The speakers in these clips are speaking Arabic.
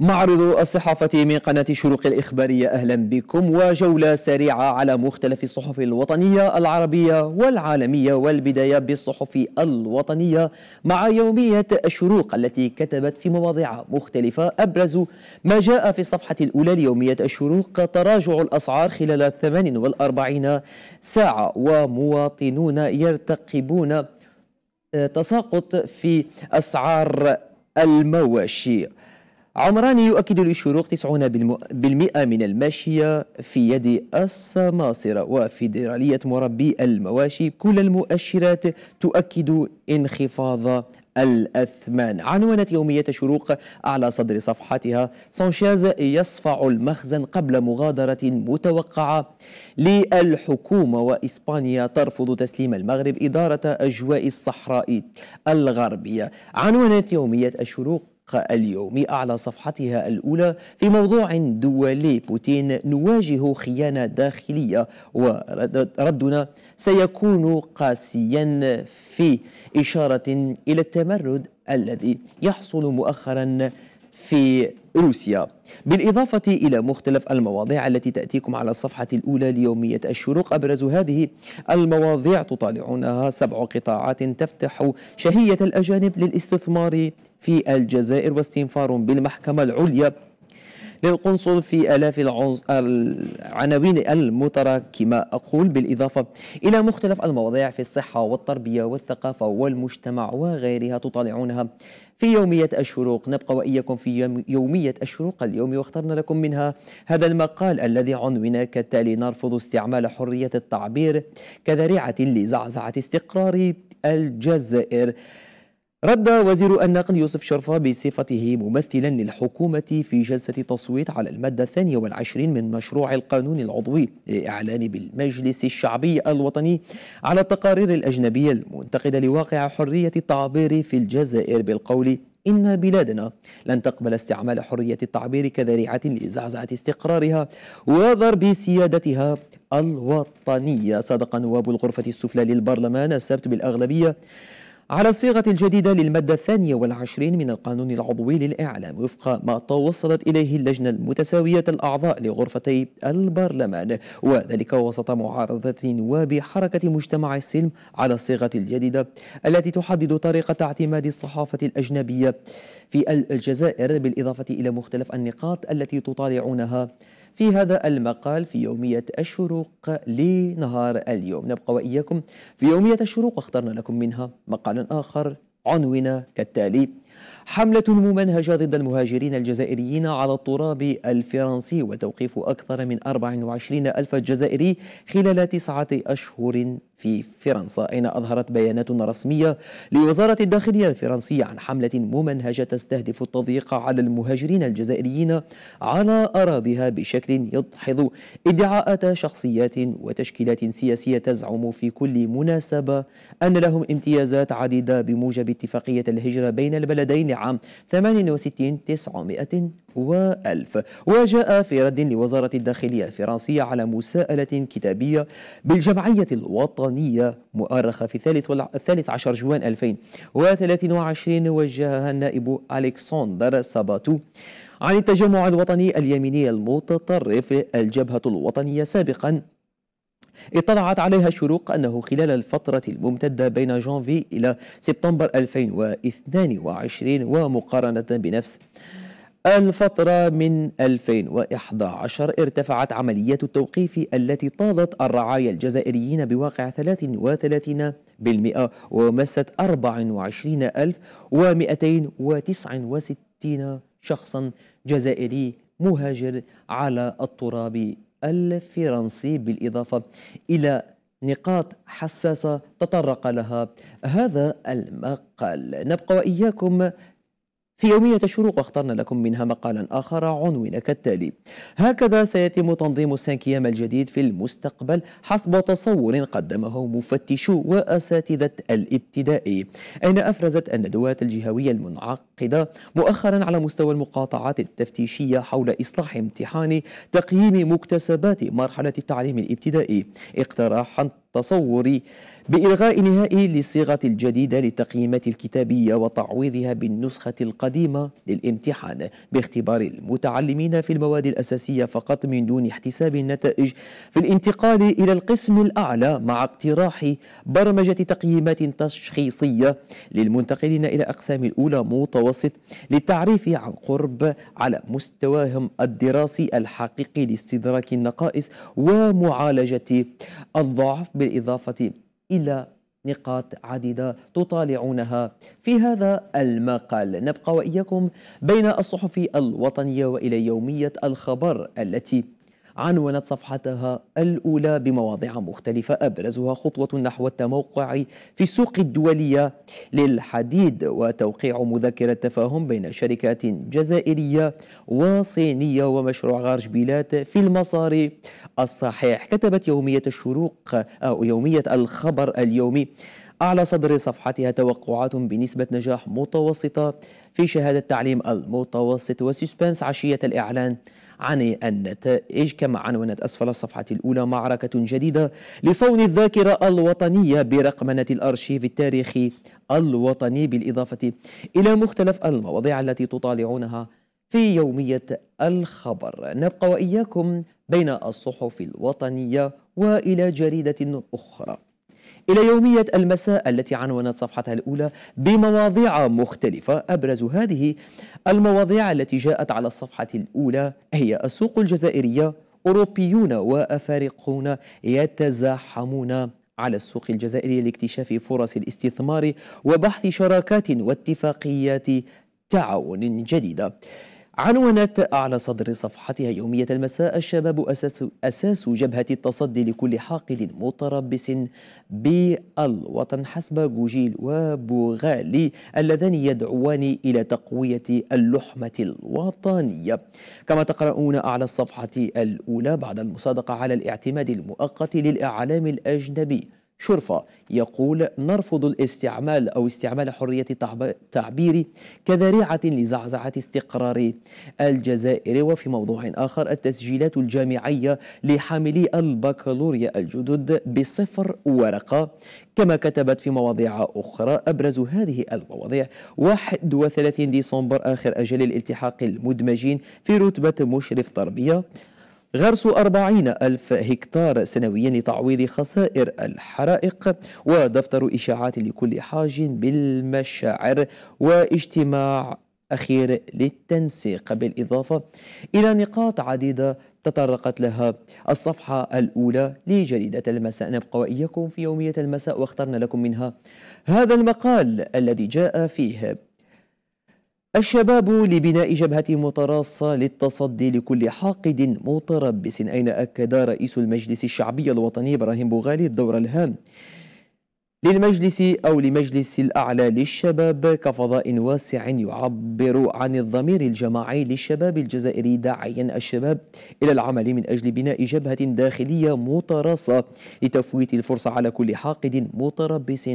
معرض الصحافة من قناة شروق الإخبارية أهلا بكم وجولة سريعة على مختلف الصحف الوطنية العربية والعالمية والبداية بالصحف الوطنية مع يومية الشروق التي كتبت في مواضيع مختلفة أبرز ما جاء في الصفحة الأولى ليومية الشروق تراجع الأسعار خلال 48 ساعة ومواطنون يرتقبون آه، تساقط في أسعار المواشي عمراني يؤكد للشروق 90% من الماشية في يد السماصرة وفيدرالية مربي المواشي كل المؤشرات تؤكد انخفاض الأثمان عنونت يومية شروق على صدر صفحتها سانشيز يصفع المخزن قبل مغادرة متوقعة للحكومة وإسبانيا ترفض تسليم المغرب إدارة أجواء الصحراء الغربية عنونت يومية الشروق اليوم أعلى صفحتها الأولى في موضوع دولي بوتين نواجه خيانة داخلية وردنا سيكون قاسيا في إشارة إلى التمرد الذي يحصل مؤخرا في روسيا بالإضافة إلى مختلف المواضيع التي تأتيكم على الصفحة الأولى ليومية الشروق أبرز هذه المواضيع تطالعونها سبع قطاعات تفتح شهية الأجانب للاستثمار في الجزائر واستنفار بالمحكمة العليا للقنصل في آلاف العناوين المتراكمة أقول بالإضافة إلى مختلف المواضيع في الصحة والتربية والثقافة والمجتمع وغيرها تطالعونها في يومية الشروق نبقى وإياكم في يومية الشروق اليوم واخترنا لكم منها هذا المقال الذي عنون كالتالي نرفض استعمال حرية التعبير كذريعة لزعزعة استقرار الجزائر رد وزير النقل يوسف شرفة بصفته ممثلا للحكومة في جلسة تصويت على المادة الثانية والعشرين من مشروع القانون العضوي لإعلان بالمجلس الشعبي الوطني على التقارير الأجنبية المنتقدة لواقع حرية التعبير في الجزائر بالقول إن بلادنا لن تقبل استعمال حرية التعبير كذريعة لزعزعة استقرارها وضرب سيادتها الوطنية صدق نواب الغرفة السفلى للبرلمان السبت بالأغلبية على الصيغة الجديدة للمادة الثانية والعشرين من القانون العضوي للإعلام وفق ما توصلت إليه اللجنة المتساوية الأعضاء لغرفتي البرلمان وذلك وسط معارضة نواب حركة مجتمع السلم على الصيغة الجديدة التي تحدد طريقة اعتماد الصحافة الأجنبية في الجزائر بالإضافة إلى مختلف النقاط التي تطالعونها في هذا المقال في يومية الشروق لنهار اليوم نبقى وإياكم في يومية الشروق واخترنا لكم منها مقالا آخر عنونا كالتالي حملة ممنهجة ضد المهاجرين الجزائريين على التراب الفرنسي وتوقيف أكثر من 24 ألف جزائري خلال تسعة أشهر في فرنسا أين أظهرت بيانات رسمية لوزارة الداخلية الفرنسية عن حملة ممنهجة تستهدف التضييق على المهاجرين الجزائريين على أراضيها بشكل يدحض ادعاءات شخصيات وتشكيلات سياسية تزعم في كل مناسبة أن لهم امتيازات عديدة بموجب اتفاقية الهجرة بين البلدين عام 68 900 وألف وجاء في رد لوزارة الداخلية الفرنسية على مساءلة كتابية بالجمعية الوطنية مؤرخة في الثالث, الثالث عشر جوان 2023 وجهها النائب ألكسندر ساباتو عن التجمع الوطني اليميني المتطرف الجبهة الوطنية سابقا اطلعت عليها الشروق أنه خلال الفترة الممتدة بين جانفي إلى سبتمبر 2022 ومقارنة بنفس الفترة من 2011 ارتفعت عمليات التوقيف التي طالت الرعايا الجزائريين بواقع 33% ومست 24269 شخصا جزائري مهاجر على التراب الفرنسي بالإضافة إلى نقاط حساسة تطرق لها هذا المقال نبقى وإياكم في يومية الشروق اخترنا لكم منها مقالا آخر عنون كالتالي هكذا سيتم تنظيم السانكيام الجديد في المستقبل حسب تصور قدمه مفتشو وأساتذة الابتدائي أين أفرزت الندوات الجهوية المنعقدة مؤخرا على مستوى المقاطعات التفتيشية حول إصلاح امتحان تقييم مكتسبات مرحلة التعليم الابتدائي اقتراحا التصور بإلغاء نهائي للصيغة الجديدة للتقييمات الكتابية وتعويضها بالنسخة القديمة للامتحان باختبار المتعلمين في المواد الأساسية فقط من دون احتساب النتائج في الانتقال إلى القسم الأعلى مع اقتراح برمجة تقييمات تشخيصية للمنتقلين إلى أقسام الأولى متوسط للتعريف عن قرب على مستواهم الدراسي الحقيقي لاستدراك النقائص ومعالجة الضعف بالإضافة إلى نقاط عديدة تطالعونها في هذا المقال نبقى وإياكم بين الصحف الوطنية وإلى يومية الخبر التي عنونت صفحتها الأولى بمواضيع مختلفة أبرزها خطوة نحو التموقع في السوق الدولية للحديد وتوقيع مذكرة تفاهم بين شركات جزائرية وصينية ومشروع غارج بيلات في المصاري الصحيح كتبت يومية الشروق أو يومية الخبر اليومي أعلى صدر صفحتها توقعات بنسبة نجاح متوسطة في شهادة تعليم المتوسط وسسبنس عشية الإعلان عن النتائج كما عنونت أسفل الصفحة الأولى معركة جديدة لصون الذاكرة الوطنية برقمنة الأرشيف التاريخي الوطني بالإضافة إلى مختلف المواضيع التي تطالعونها في يومية الخبر نبقى وإياكم بين الصحف الوطنية وإلى جريدة أخرى إلى يومية المساء التي عنونت صفحتها الأولى بمواضيع مختلفة أبرز هذه المواضيع التي جاءت على الصفحة الأولى هي السوق الجزائرية أوروبيون وأفارقون يتزاحمون على السوق الجزائري لاكتشاف فرص الاستثمار وبحث شراكات واتفاقيات تعاون جديده عنونت على صدر صفحتها يومية المساء الشباب أساس, أساس جبهة التصدي لكل حاقد متربص بالوطن حسب جوجيل وبوغالي اللذان يدعوان إلى تقوية اللحمة الوطنية كما تقرؤون على الصفحة الأولى بعد المصادقة على الاعتماد المؤقت للإعلام الأجنبي شرفة يقول نرفض الاستعمال أو استعمال حرية التعبير كذريعة لزعزعة استقرار الجزائر وفي موضوع آخر التسجيلات الجامعية لحاملي البكالوريا الجدد بصفر ورقة كما كتبت في مواضيع أخرى أبرز هذه المواضيع 31 ديسمبر آخر أجل الالتحاق المدمجين في رتبة مشرف تربية غرس أربعين ألف هكتار سنويا لتعويض خسائر الحرائق ودفتر إشاعات لكل حاج بالمشاعر واجتماع أخير للتنسيق بالإضافة إلى نقاط عديدة تطرقت لها الصفحة الأولى لجريدة المساء نبقى وإياكم في يومية المساء واخترنا لكم منها هذا المقال الذي جاء فيه الشباب لبناء جبهة متراصة للتصدي لكل حاقد متربص أين أكد رئيس المجلس الشعبي الوطني إبراهيم بوغالي الدور الهام للمجلس أو لمجلس الأعلى للشباب كفضاء واسع يعبر عن الضمير الجماعي للشباب الجزائري داعيا الشباب إلى العمل من أجل بناء جبهة داخلية متراصة لتفويت الفرصة على كل حاقد متربص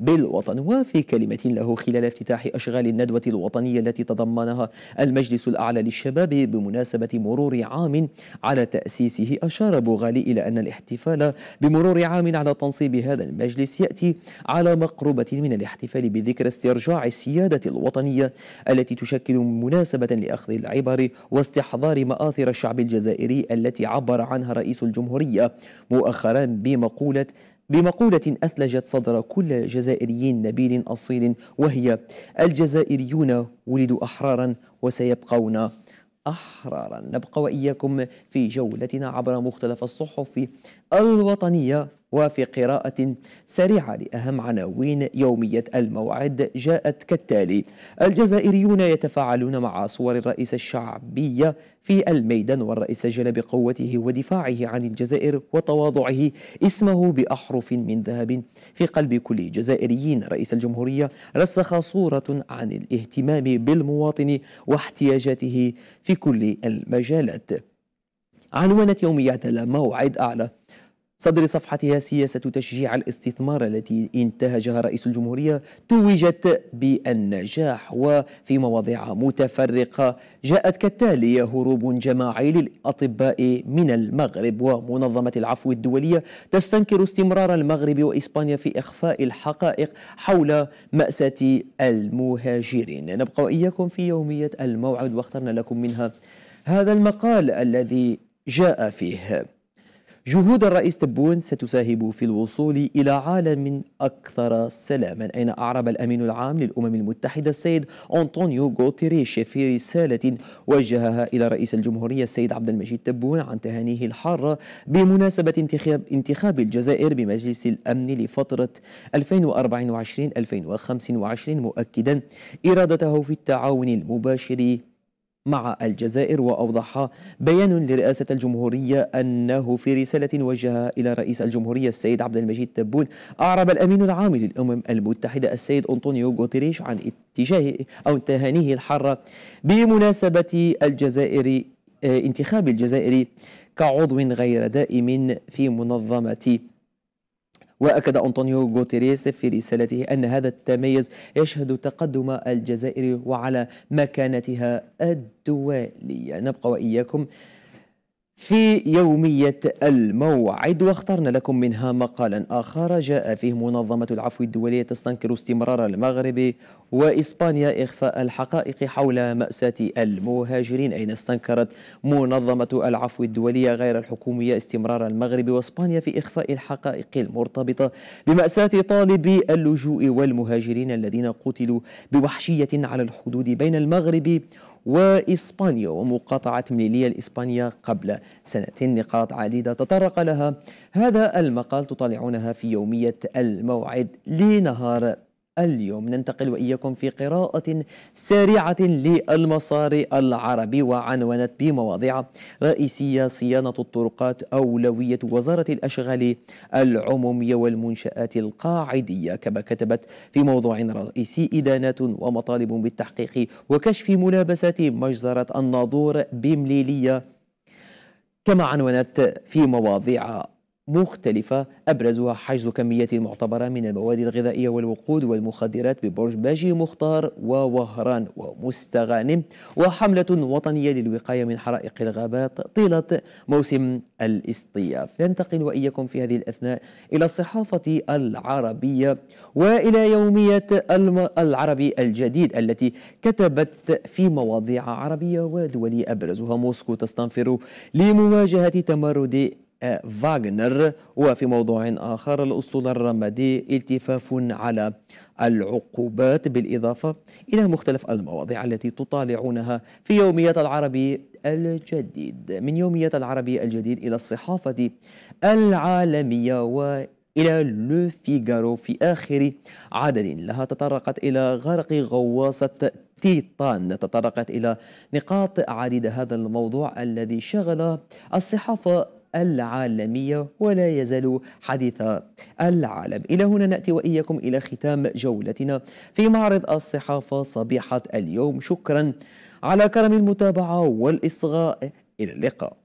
بالوطن وفي كلمة له خلال افتتاح أشغال الندوة الوطنية التي تضمنها المجلس الأعلى للشباب بمناسبة مرور عام على تأسيسه أشار بوغالي إلى أن الاحتفال بمرور عام على تنصيب هذا المجلس يأتي على مقربة من الاحتفال بذكرى استرجاع السيادة الوطنية التي تشكل مناسبة لأخذ العبر واستحضار مآثر الشعب الجزائري التي عبر عنها رئيس الجمهورية مؤخرا بمقولة بمقولة أثلجت صدر كل جزائري نبيل أصيل وهي الجزائريون ولدوا أحرارا وسيبقون أحرارا نبقى وإياكم في جولتنا عبر مختلف الصحف الوطنية وفي قراءة سريعة لأهم عناوين يومية الموعد جاءت كالتالي الجزائريون يتفاعلون مع صور الرئيس الشعبية في الميدان والرئيس جل بقوته ودفاعه عن الجزائر وتواضعه اسمه بأحرف من ذهب في قلب كل جزائريين رئيس الجمهورية رسخ صورة عن الاهتمام بالمواطن واحتياجاته في كل المجالات عنوانة يوميات الموعد أعلى صدر صفحتها سياسة تشجيع الاستثمار التي انتهجها رئيس الجمهورية توجت بالنجاح وفي مواضيع متفرقة جاءت كالتالي هروب جماعي للأطباء من المغرب ومنظمة العفو الدولية تستنكر استمرار المغرب وإسبانيا في إخفاء الحقائق حول مأساة المهاجرين نبقى وإياكم في يومية الموعد واخترنا لكم منها هذا المقال الذي جاء فيه جهود الرئيس تبون ستساهم في الوصول إلى عالم أكثر سلاما أين أعرب الأمين العام للأمم المتحدة السيد أنطونيو غوتيريش في رسالة وجهها إلى رئيس الجمهورية السيد عبد المجيد تبون عن تهانيه الحارة بمناسبة انتخاب, انتخاب الجزائر بمجلس الأمن لفترة 2024-2025 مؤكدا إرادته في التعاون المباشر مع الجزائر وأوضح بيان لرئاسة الجمهورية أنه في رسالة وجهها إلى رئيس الجمهورية السيد عبد المجيد تبون أعرب الأمين العام للأمم المتحدة السيد أنطونيو غوتيريش عن اتجاهه أو تهانيه الحارة بمناسبة الجزائر آه، انتخاب الجزائر كعضو غير دائم في منظمة وأكد أنطونيو غوتيريس في رسالته أن هذا التميز يشهد تقدم الجزائر وعلى مكانتها الدولية نبقى وإياكم في يومية الموعد واخترنا لكم منها مقالا آخر جاء فيه منظمة العفو الدولية تستنكر استمرار المغرب وإسبانيا إخفاء الحقائق حول مأساة المهاجرين أين استنكرت منظمة العفو الدولية غير الحكومية استمرار المغرب وإسبانيا في إخفاء الحقائق المرتبطة بمأساة طالبي اللجوء والمهاجرين الذين قتلوا بوحشية على الحدود بين المغرب وإسبانيا ومقاطعة مليلية الإسبانية قبل سنتين نقاط عديدة تطرق لها هذا المقال تطالعونها في يومية الموعد لنهار اليوم ننتقل وإياكم في قراءة سريعة للمصاري العربي وعنونت بمواضيع رئيسية صيانة الطرقات أولوية وزارة الأشغال العمومية والمنشآت القاعدية كما كتبت في موضوع رئيسي إدانات ومطالب بالتحقيق وكشف ملابسات مجزرة الناظور بمليلية كما عنونت في مواضيع مختلفة أبرزها حجز كميات معتبرة من المواد الغذائية والوقود والمخدرات ببرج باجي مختار ووهران ومستغانم وحملة وطنية للوقاية من حرائق الغابات طيلة موسم الاصطياف ننتقل وإياكم في هذه الأثناء إلى الصحافة العربية وإلى يومية العربي الجديد التي كتبت في مواضيع عربية ودولية أبرزها موسكو تستنفر لمواجهة تمرد فاغنر وفي موضوع آخر الأسطول الرمادي التفاف على العقوبات بالإضافة إلى مختلف المواضيع التي تطالعونها في يومية العربي الجديد من يومية العربي الجديد إلى الصحافة العالمية و إلى لو فيغارو في آخر عدد لها تطرقت إلى غرق غواصة تيتان تطرقت إلى نقاط عديدة هذا الموضوع الذي شغل الصحافة العالمية ولا يزال حديث العالم إلى هنا نأتي وإياكم إلى ختام جولتنا في معرض الصحافة صبيحة اليوم شكرا على كرم المتابعة والإصغاء إلى اللقاء